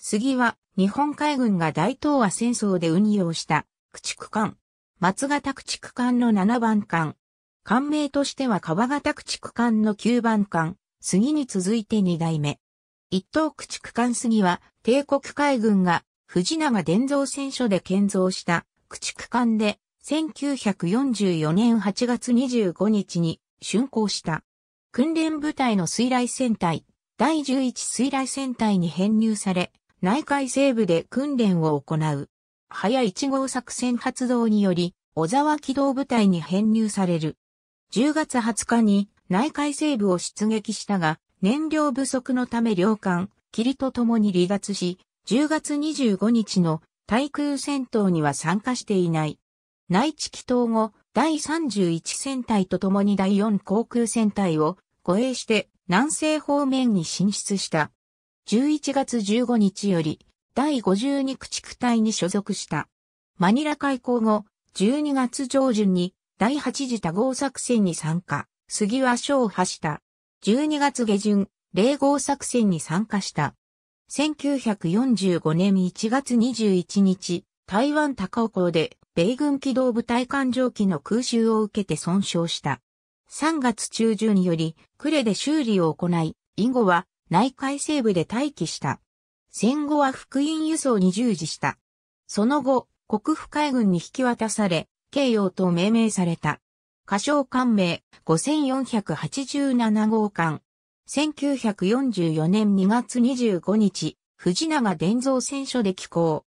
杉は日本海軍が大東亜戦争で運用した駆逐艦。松型駆逐艦の7番艦。艦名としては川型駆逐艦の9番艦、杉に続いて2代目。一等駆逐艦杉は帝国海軍が藤永伝蔵戦所で建造した駆逐艦で1944年8月25日に竣工した。訓練部隊の水雷戦隊、第11水雷戦隊に編入され、内海西部で訓練を行う。早1号作戦発動により、小沢機動部隊に編入される。10月20日に内海西部を出撃したが、燃料不足のため両艦、霧と共に離脱し、10月25日の対空戦闘には参加していない。内地祈祷後、第31戦隊と共に第4航空戦隊を護衛して南西方面に進出した。11月15日より第52駆逐隊に所属した。マニラ開港後、12月上旬に第8次多合作戦に参加、杉は賞を発した。12月下旬、零合作戦に参加した。1945年1月21日、台湾高尾港で米軍機動部隊艦上機の空襲を受けて損傷した。3月中旬より、呉で修理を行い、以後は内海西部で待機した。戦後は福音輸送に従事した。その後、国府海軍に引き渡され、慶応と命名された。歌唱艦名5487号艦。1944年2月25日、藤永伝蔵戦書で寄港。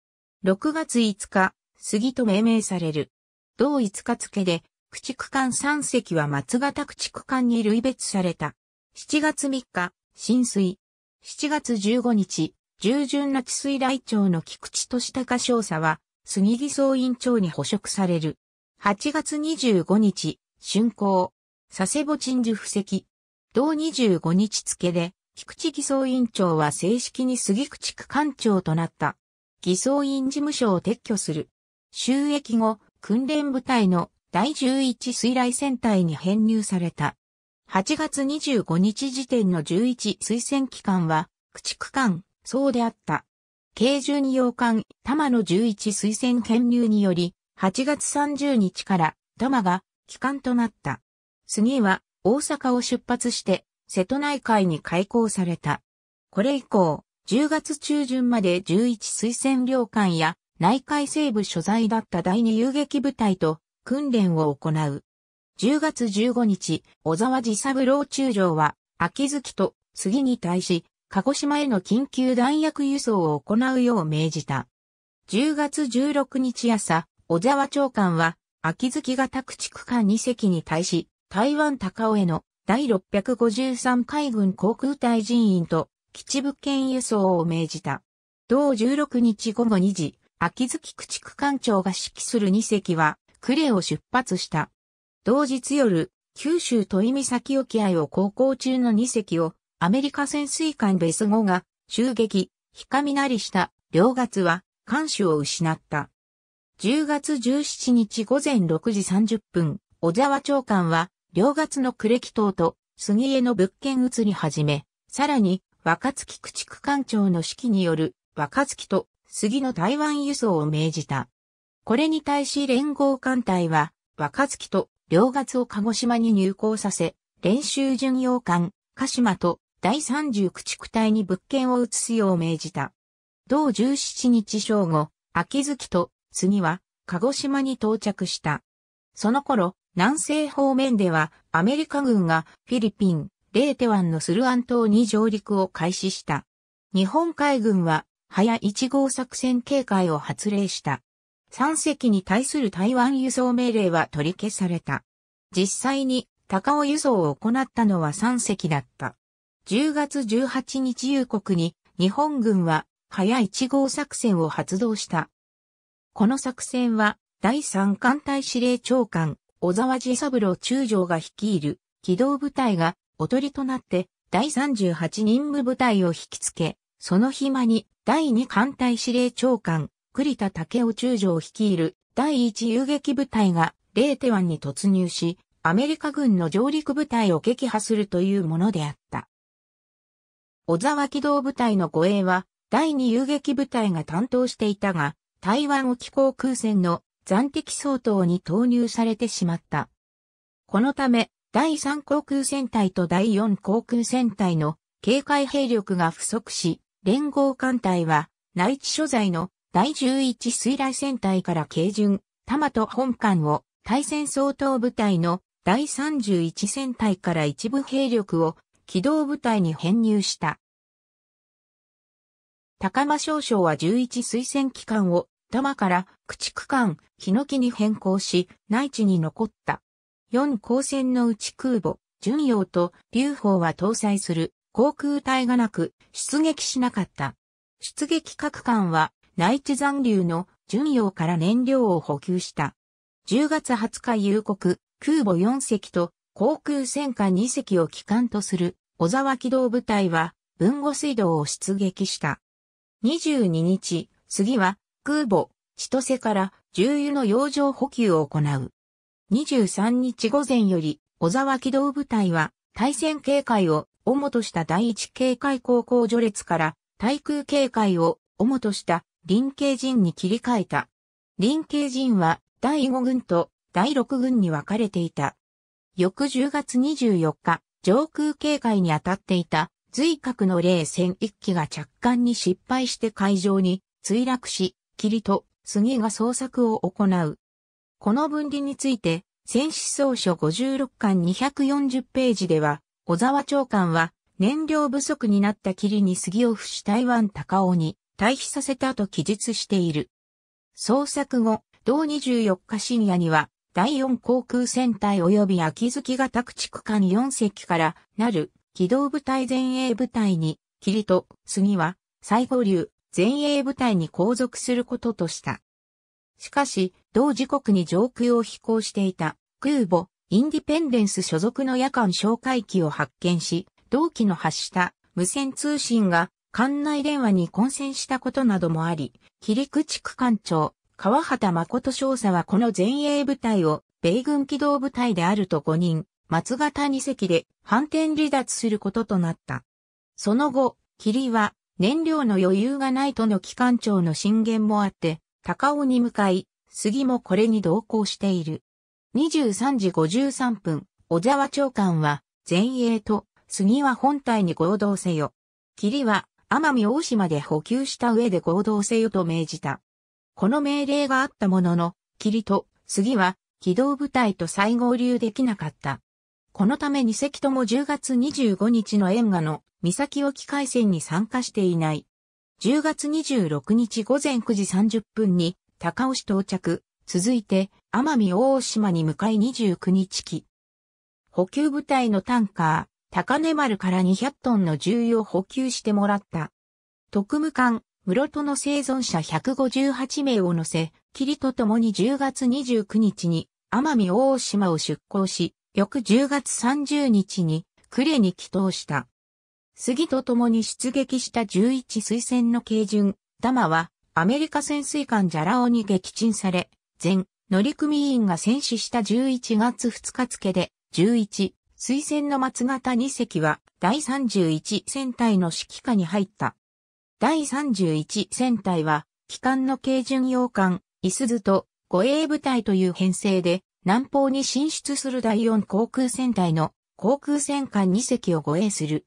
6月5日、杉と命名される。同5日付で、駆逐艦3隻は松形駆逐艦に類別された。7月3日、浸水。7月15日、従順な治水来庁の菊池俊隆少佐は、杉木総院長に捕食される。8月25日、春工。佐世保鎮守布石。同25日付で、菊池偽装員長は正式に杉口区官長となった。偽装員事務所を撤去する。収益後、訓練部隊の第11水雷戦隊に編入された。8月25日時点の11推薦機関は、駆逐艦、そうであった。軽12洋艦、玉の11推薦編入により、8月30日から、玉が、機関となった。次は、大阪を出発して、瀬戸内海に開港された。これ以降、10月中旬まで11推薦領艦や内海西部所在だった第二遊撃部隊と訓練を行う。10月15日、小沢寺三郎中将は、秋月と杉に対し、鹿児島への緊急弾薬輸送を行うよう命じた。10月16日朝、小沢長官は、秋月が宅地区間2隻に対し、台湾高尾への第653海軍航空隊人員と基地物件輸送を命じた。同16日午後2時、秋月駆逐艦長が指揮する2隻は、呉を出発した。同日夜、九州都井岬沖合を航行中の2隻を、アメリカ潜水艦ベス号が襲撃、ひかみなりした両月は、艦首を失った。10月17日午前6時30分、小沢長官は、両月の呉木島と杉江の物件移り始め、さらに、若月駆逐艦長の指揮による若月と杉の台湾輸送を命じた。これに対し連合艦隊は、若月と両月を鹿児島に入港させ、練習巡洋艦、鹿島と第30駆逐隊に物件を移すよう命じた。同17日正午、秋月と次は鹿児島に到着した。その頃、南西方面ではアメリカ軍がフィリピン、レーテ湾のスルアン島に上陸を開始した。日本海軍は、早1号作戦警戒を発令した。3隻に対する台湾輸送命令は取り消された。実際に高尾輸送を行ったのは3隻だった。10月18日夕刻に日本軍は早1号作戦を発動した。この作戦は第3艦隊司令長官小沢治三郎中将が率いる機動部隊がおとりとなって第38任務部隊を引きつけ、その暇に第2艦隊司令長官栗田武雄中将を率いる第一遊撃部隊がレーテ湾に突入し、アメリカ軍の上陸部隊を撃破するというものであった。小沢機動部隊の護衛は、第二遊撃部隊が担当していたが、台湾沖航空戦の暫敵相当に投入されてしまった。このため、第3航空戦隊と第4航空戦隊の警戒兵力が不足し、連合艦隊は内地所在の第11水雷戦隊から軽巡、玉と本艦を、対戦総統部隊の第31戦隊から一部兵力を機動部隊に編入した。高間少将は11水戦機関を玉から駆逐艦、ヒノキに変更し、内地に残った。4高戦のうち空母、巡洋と劉邦は搭載する航空隊がなく、出撃しなかった。出撃各艦は内地残留の巡洋から燃料を補給した。10月20日夕刻、空母4隻と航空戦艦2隻を機関とする小沢機動部隊は文後水道を出撃した。22日、次は空母、千歳から重油の洋上補給を行う。23日午前より小沢機動部隊は対戦警戒を主とした第一警戒高校序列から対空警戒を主とした林慶陣に切り替えた。林慶陣は第5軍と第6軍に分かれていた。翌10月24日、上空警戒に当たっていた随格の冷戦1機が着艦に失敗して海上に墜落し、霧と杉が捜索を行う。この分離について、戦死総書56巻240ページでは、小沢長官は燃料不足になった霧に杉を伏し台湾高尾に退避させたと記述している。捜索後、同24日深夜には、第4航空戦隊及び秋月型駆逐艦4隻からなる機動部隊前衛部隊に、キリト、杉は、最後流、前衛部隊に後続することとした。しかし、同時刻に上空を飛行していた空母、インディペンデンス所属の夜間哨戒機を発見し、同機の発した無線通信が館内電話に混戦したことなどもあり、切口区間長、川畑誠少佐はこの前衛部隊を米軍機動部隊であると5人、松型2隻で反転離脱することとなった。その後、霧は燃料の余裕がないとの機関長の進言もあって、高尾に向かい、杉もこれに同行している。23時53分、小沢長官は、前衛と杉は本体に合同せよ。霧は奄美大島で補給した上で行動せよと命じた。この命令があったものの、霧と杉は機動部隊と再合流できなかった。このため2隻とも10月25日の沿河の岬沖海戦に参加していない。10月26日午前9時30分に高尾市到着、続いて奄美大島に向かい29日期。補給部隊のタンカー、高根丸から200トンの重油を補給してもらった。特務艦、室戸の生存者158名を乗せ、霧と共に10月29日に奄美大島を出港し、翌10月30日に呉に帰島した。杉と共に出撃した11水戦の軽巡、ダマはアメリカ潜水艦ジャラオに撃沈され、全乗組員が戦死した11月2日付で、11水仙の松型2隻は第31戦隊の指揮下に入った。第31戦隊は、機関の軽巡洋艦、イスズと護衛部隊という編成で、南方に進出する第4航空戦隊の航空戦艦2隻を護衛する。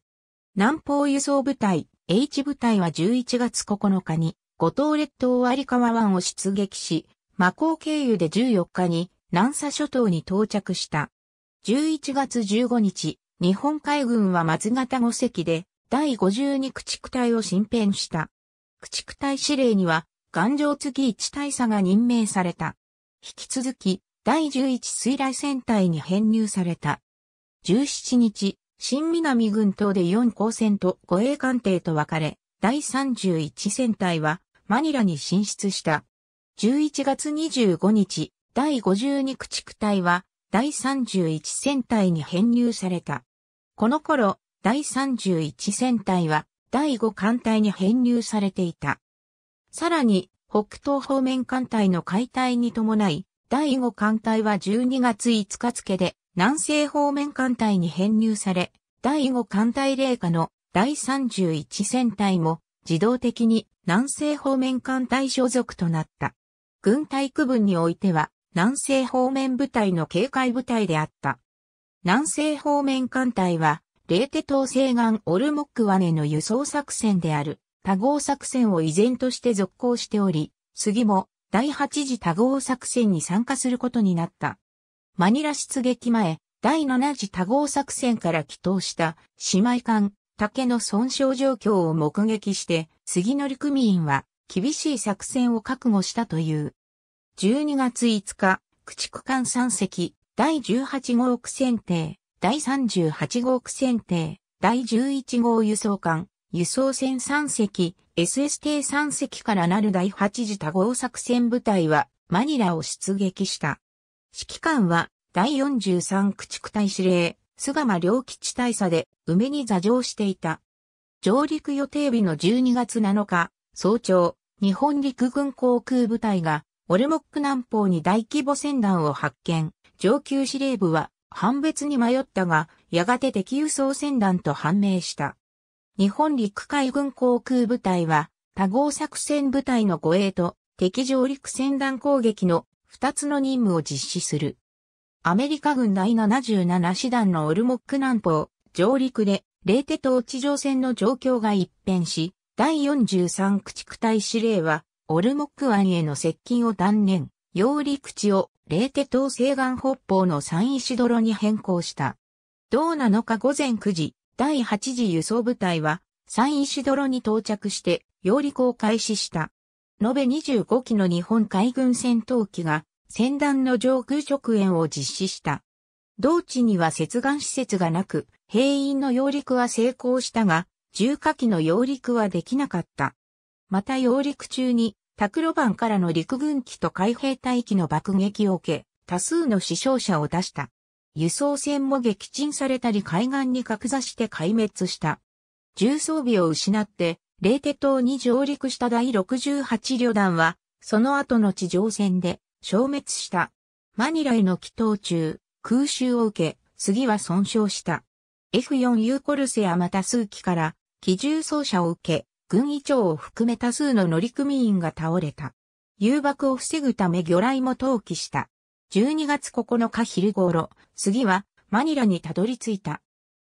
南方輸送部隊、H 部隊は11月9日に、五島列島有川湾を出撃し、魔港経由で14日に南沙諸島に到着した。11月15日、日本海軍は松形5隻で、第52駆逐隊を新編した。駆逐隊司令には、頑丈次一大佐が任命された。引き続き、第11水雷戦隊に編入された。17日、新南軍島で4高戦と護衛艦艇と分かれ、第31戦隊はマニラに進出した。11月25日、第52駆逐隊は第31戦隊に編入された。この頃、第31戦隊は第5艦隊に編入されていた。さらに、北東方面艦隊の解体に伴い、第5艦隊は12月5日付で南西方面艦隊に編入され、第5艦隊霊下の第31戦隊も自動的に南西方面艦隊所属となった。軍隊区分においては南西方面部隊の警戒部隊であった。南西方面艦隊は、レーテ島西岸オルモック湾への輸送作戦である、多号作戦を依然として続行しており、杉も第8次多号作戦に参加することになった。マニラ出撃前、第7次多号作戦から帰投した姉妹艦竹の損傷状況を目撃して、杉乗組員は厳しい作戦を覚悟したという。12月5日、駆逐艦3隻、第18号区選定、第38号区選定、第11号輸送艦、輸送船3隻、SST3 隻からなる第8次多号作戦部隊は、マニラを出撃した。指揮官は、第43駆逐隊司令、菅間良吉大佐で、梅に座上していた。上陸予定日の12月7日、早朝、日本陸軍航空部隊が、オルモック南方に大規模船団を発見。上級司令部は判別に迷ったが、やがて敵輸送船団と判明した。日本陸海軍航空部隊は、多合作戦部隊の護衛と敵上陸船団攻撃の2つの任務を実施する。アメリカ軍第77師団のオルモック南方、上陸で、レ徹と地上戦の状況が一変し、第43駆逐隊司令は、オルモック湾への接近を断念、揚陸地をレーテ島西岸北方の山石泥に変更した。同7日午前9時、第8次輸送部隊は、山石泥に到着して、揚陸を開始した。延べ25機の日本海軍戦闘機が、船団の上空直演を実施した。同地には接岸施設がなく、兵員の揚陸は成功したが、重火器の揚陸はできなかった。また揚陸中にタクロバンからの陸軍機と海兵隊機の爆撃を受け、多数の死傷者を出した。輸送船も撃沈されたり海岸に格座して壊滅した。重装備を失って、レーテ島に上陸した第68旅団は、その後の地上戦で消滅した。マニラへの祈祷中、空襲を受け、杉は損傷した。F4U コルセアまた数機から、機銃装車を受け、軍医長を含め多数の乗組員が倒れた。誘爆を防ぐため魚雷も投棄した。12月9日昼頃、次はマニラにたどり着いた。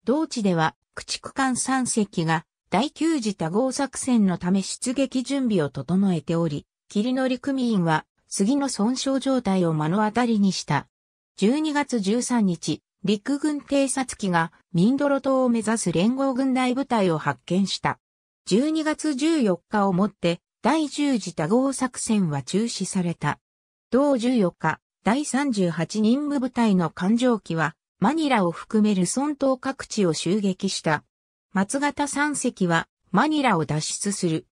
同地では駆逐艦3隻が第9次多号作戦のため出撃準備を整えており、霧乗組員は杉の損傷状態を目の当たりにした。12月13日、陸軍偵察機がミンドロ島を目指す連合軍大部隊を発見した。12月14日をもって第10次多合作戦は中止された。同14日、第38任務部隊の艦上機はマニラを含める村島各地を襲撃した。松型3隻はマニラを脱出する。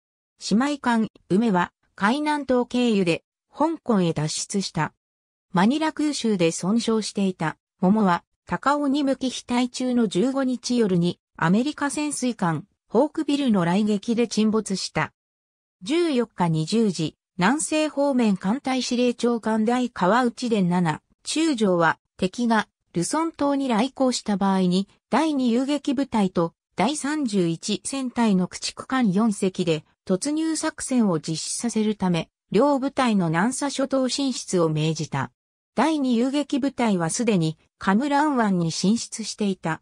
姉妹艦梅は海南島経由で香港へ脱出した。マニラ空襲で損傷していた桃は高尾に向き飛対中の15日夜にアメリカ潜水艦ホークビルの来撃で沈没した。14日20時、南西方面艦隊司令長官大川内伝7、中将は敵がルソン島に来航した場合に第2遊撃部隊と第31戦隊の駆逐艦4隻で突入作戦を実施させるため、両部隊の南沙諸島進出を命じた。第2遊撃部隊はすでにカムラン湾に進出していた。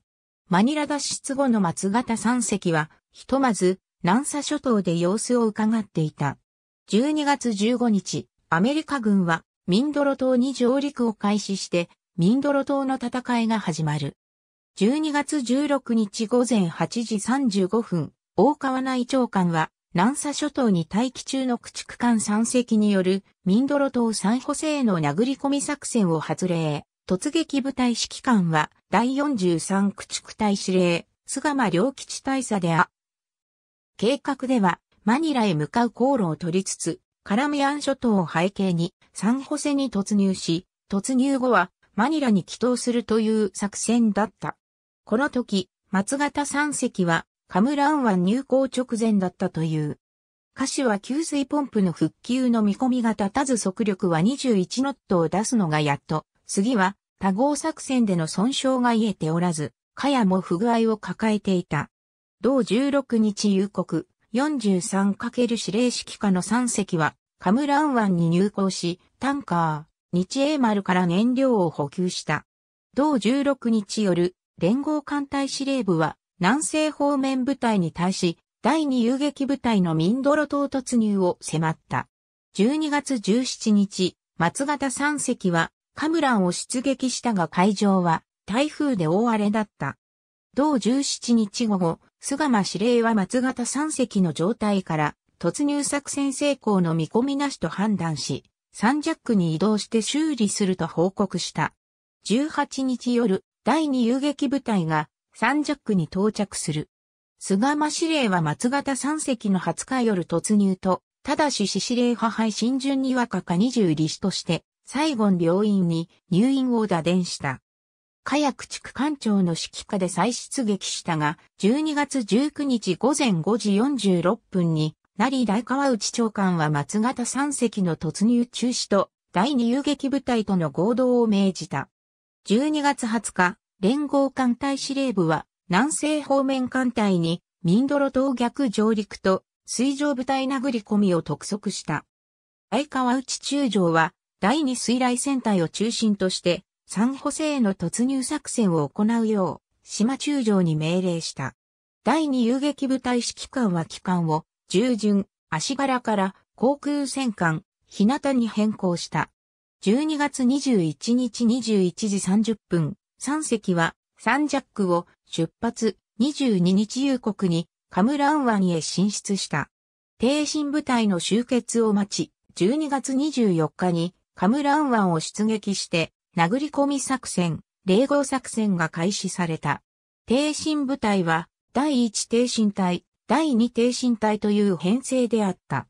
マニラ脱出後の松型3隻はひとまず、南沙諸島で様子を伺っていた。12月15日、アメリカ軍は、ミンドロ島に上陸を開始して、ミンドロ島の戦いが始まる。12月16日午前8時35分、大川内長官は、南沙諸島に待機中の駆逐艦3隻によるミンドロ島サンホセへの殴り込み作戦を発令。突撃部隊指揮官は第43駆逐隊司令、菅間良吉大佐であ計画では、マニラへ向かう航路を取りつつ、カラムアン諸島を背景に、サンホセに突入し、突入後は、マニラに帰投するという作戦だった。この時、松型三隻は、カムラン湾入港直前だったという。歌詞は給水ポンプの復旧の見込みが立たず速力は21ノットを出すのがやっと、次は、多合作戦での損傷が癒えておらず、カヤも不具合を抱えていた。同16日夕刻、43× 指令式下の3隻は、カムラン湾に入港し、タンカー、日英丸から燃料を補給した。同16日夜、連合艦隊司令部は、南西方面部隊に対し、第2遊撃部隊のミンドロ島突入を迫った。12月17日、松形3隻は、カムランを出撃したが海上は、台風で大荒れだった。同17日午後、菅間司令は松型三隻の状態から突入作戦成功の見込みなしと判断し、三ンジャックに移動して修理すると報告した。18日夜、第二遊撃部隊が三ンジャックに到着する。菅間司令は松型三隻の20日夜突入と、ただし司令派配信順に若か20里死として、最後病院に入院を打電した。火薬地区官庁の指揮下で再出撃したが、12月19日午前5時46分に、成大川内長官は松形三隻の突入中止と、第二遊撃部隊との合同を命じた。12月20日、連合艦隊司令部は、南西方面艦隊に、ミンドロ島逆上陸と、水上部隊殴り込みを督促した。大川内中将は、第二水雷戦隊を中心として、サンホセへの突入作戦を行うよう、島中将に命令した。第二遊撃部隊指揮官は機関を、従順、足柄から航空戦艦、日向に変更した。12月21日21時30分、3隻はサンジャックを出発22日夕刻にカムラン湾へ進出した。停身部隊の集結を待ち、12月24日にカムラン湾を出撃して殴り込み作戦、霊合作戦が開始された。挺身部隊は、第1挺身隊、第2挺身隊という編成であった。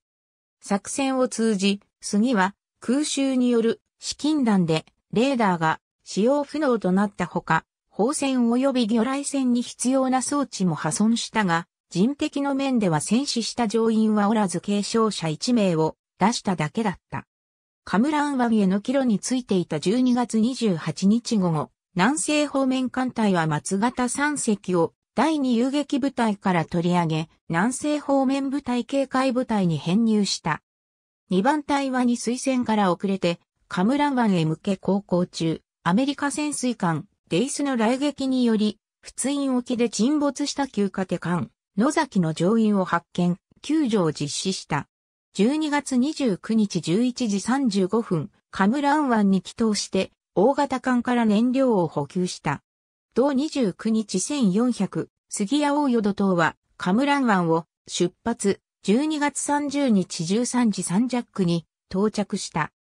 作戦を通じ、杉は空襲による資金弾でレーダーが使用不能となったほか、砲船及び魚雷船に必要な装置も破損したが、人的の面では戦死した乗員はおらず軽傷者1名を出しただけだった。カムラン湾への帰路についていた12月28日午後、南西方面艦隊は松型3隻を第2遊撃部隊から取り上げ、南西方面部隊警戒部隊に編入した。2番隊は2水戦から遅れて、カムラン湾へ向け航行中、アメリカ潜水艦、デイスの来撃により、仏院沖で沈没した旧家手艦、野崎の乗員を発見、救助を実施した。12月29日11時35分、カムラン湾に帰投して、大型艦から燃料を補給した。同29日1400、杉谷大淀島は、カムラン湾を出発、12月30日13時3ジャックに到着した。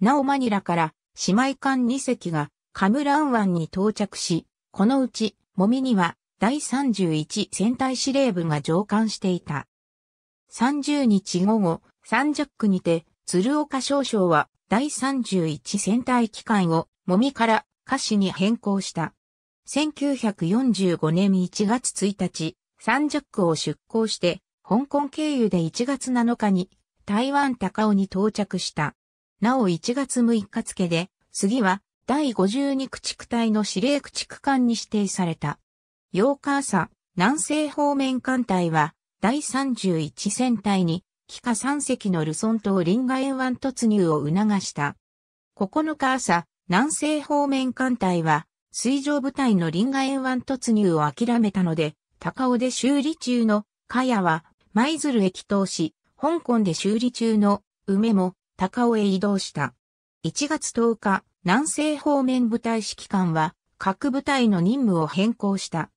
なおマニラから姉妹艦2隻がカムラン湾に到着し、このうち、もみには第31戦隊司令部が上艦していた。30日午後、三ッ区にて、鶴岡少将は第31戦隊機関を、もみから歌詞に変更した。1945年1月1日、三ッ区を出港して、香港経由で1月7日に台湾高尾に到着した。なお1月6日付で、次は第52駆逐隊の司令駆逐艦に指定された。8日朝、南西方面艦隊は第31戦隊に下3隻のルソン島臨海沿岸突入を促した。9日朝、南西方面艦隊は、水上部隊の臨海沿岸突入を諦めたので、高尾で修理中の、かやは、舞鶴へ帰投し、香港で修理中の、梅も、高尾へ移動した。1月10日、南西方面部隊指揮官は、各部隊の任務を変更した。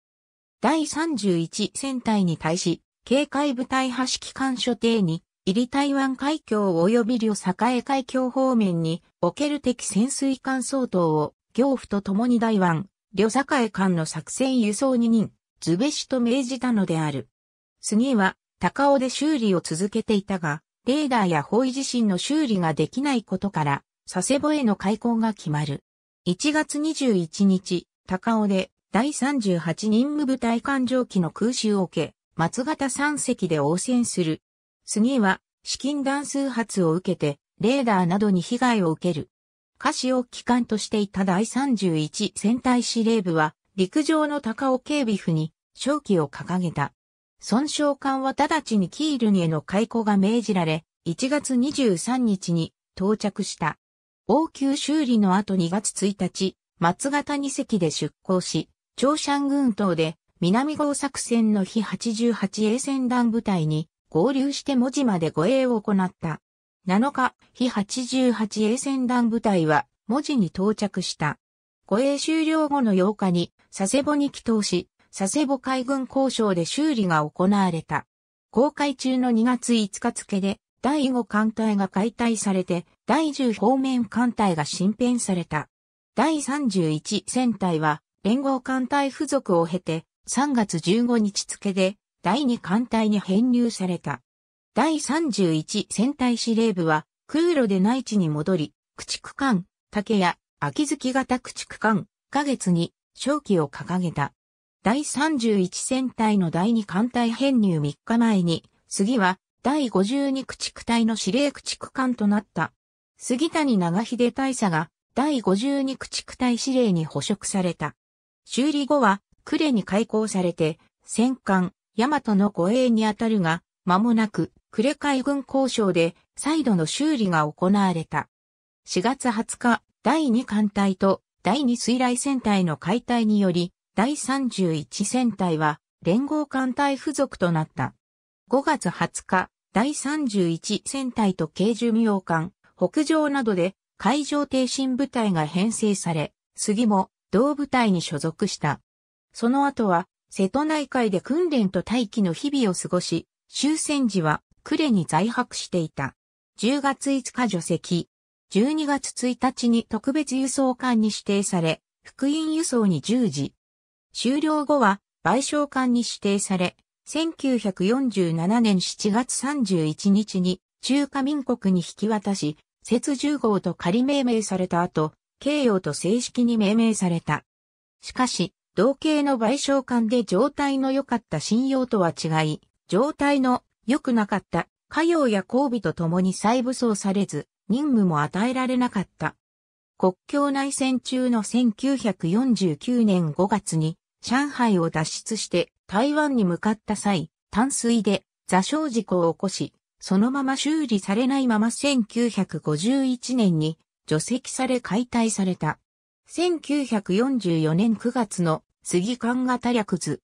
第31戦隊に対し、警戒部隊派指揮官所定に、入台湾海峡及び両栄海峡方面における敵潜水艦相当を、行府と共に台湾、両栄艦の作戦輸送に人、ズベシと命じたのである。次は、高尾で修理を続けていたが、レーダーや方位地震の修理ができないことから、佐世保への開港が決まる。1月21日、高尾で第38任務部隊艦上機の空襲を受け、松型3隻で応戦する次は、資金弾数発を受けて、レーダーなどに被害を受ける。下肢を機関としていた第31戦隊司令部は、陸上の高尾警備府に、正気を掲げた。損傷艦は直ちにキールにへの解雇が命じられ、1月23日に到着した。応急修理の後2月1日、松形二隻で出港し、長山群島で南郷作戦の日88衛戦団部隊に合流して文字まで護衛を行った。7日、日88衛船団部隊は文字に到着した。護衛終了後の8日に佐世保に帰投し、佐世保海軍交渉で修理が行われた。公開中の2月5日付で第5艦隊が解体されて第10方面艦隊が新編された。第31戦隊は連合艦隊付属を経て3月15日付で第2艦隊に編入された。第31戦隊司令部は空路で内地に戻り、駆逐艦、竹や秋月型駆逐艦、花月に正規を掲げた。第31戦隊の第2艦隊編入3日前に、杉は第52駆逐隊の司令駆逐艦となった。杉谷長秀大佐が第52駆逐隊司令に捕食された。修理後は、呉に開港されて、戦艦、大和の護衛にあたるが、間もなく、呉海軍交渉で再度の修理が行われた。4月20日、第2艦隊と第2水雷戦隊の解体により、第31戦隊は連合艦隊付属となった。5月20日、第31戦隊と軽巡洋艦、北上などで海上挺身部隊が編成され、杉も同部隊に所属した。その後は瀬戸内海で訓練と待機の日々を過ごし、終戦時は呉に在泊していた。10月5日除籍。12月1日に特別輸送艦に指定され、福音輸送に従事。終了後は賠償艦に指定され、1947年7月31日に中華民国に引き渡し、節10号と仮命名された後、慶応と正式に命名された。しかし、同型の賠償官で状態の良かった信用とは違い、状態の良くなかった家用や交尾とともに再武装されず、任務も与えられなかった。国境内戦中の1949年5月に上海を脱出して台湾に向かった際、淡水で座礁事故を起こし、そのまま修理されないまま1951年に除籍され解体された。1944年9月の杉管型略図。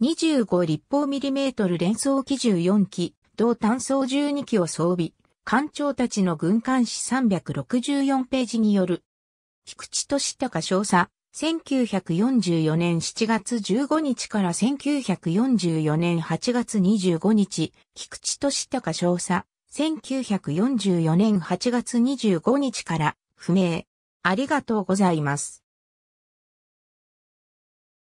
25立方ミリメートル連装機14機、同単装12機を装備、艦長たちの軍艦史364ページによる。菊池俊孝少佐、1944年7月15日から1944年8月25日、菊池俊孝少佐、1944年8月25日から、不明。ありがとうございます。